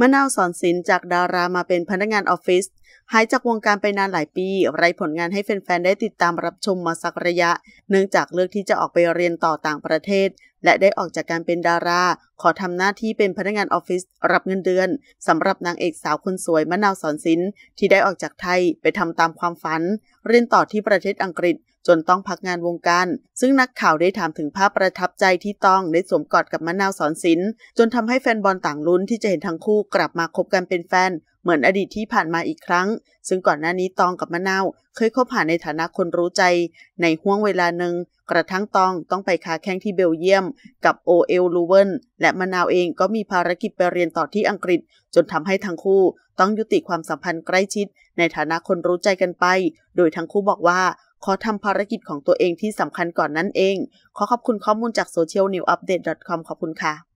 มะนาวสอนศิลป์จากดารามาเป็นพนักงานออฟฟิศหายจากวงการไปนานหลายปี ไร้ผลงานให้แฟน ๆ ได้ติดตามรับชมมาสักระยะ เนื่องจากเลือกที่จะออกไปเรียนต่อต่างประเทศและได้ออกจากการเป็นดารา ขอทำหน้าที่เป็นพนักงานออฟฟิศรับเงินเดือนสำหรับนางเอกสาวคนสวยมะนาวสอนสินที่ได้ออกจากไทยไปทำตามความฝัน เรียนต่อที่ประเทศอังกฤษจนต้องพักงานวงการซึ่งนักข่าวได้ถามถึงภาพประทับใจที่ต้องได้สวมกอดกับมะนาวสอนสินจนทำให้แฟนบอลต่างลุ้นที่จะเห็นทั้งคู่กลับมาคบกันเป็นแฟนเหมือนอดีตที่ผ่านมาอีกครั้ง ซึ่งก่อนหน้านี้ตองกับมะนาวเคยคบหาในฐานะคนรู้ใจในห้วงเวลาหนึ่ง กระทั่งตองต้องไปคาแข้งที่เบลเยียมกับโอเอลลูเวนและมะนาวเองก็มีภารกิจไปเรียนต่อที่อังกฤษ จนทำให้ทั้งคู่ต้องยุติความสัมพันธ์ใกล้ชิดในฐานะคนรู้ใจกันไป โดยทั้งคู่บอกว่า ขอทำภารกิจของตัวเองที่สำคัญก่อนนั่นเอง ขอขอบคุณข้อมูลจากโซเชียลนิวอัปเดตคอมขอบคุณค่ะ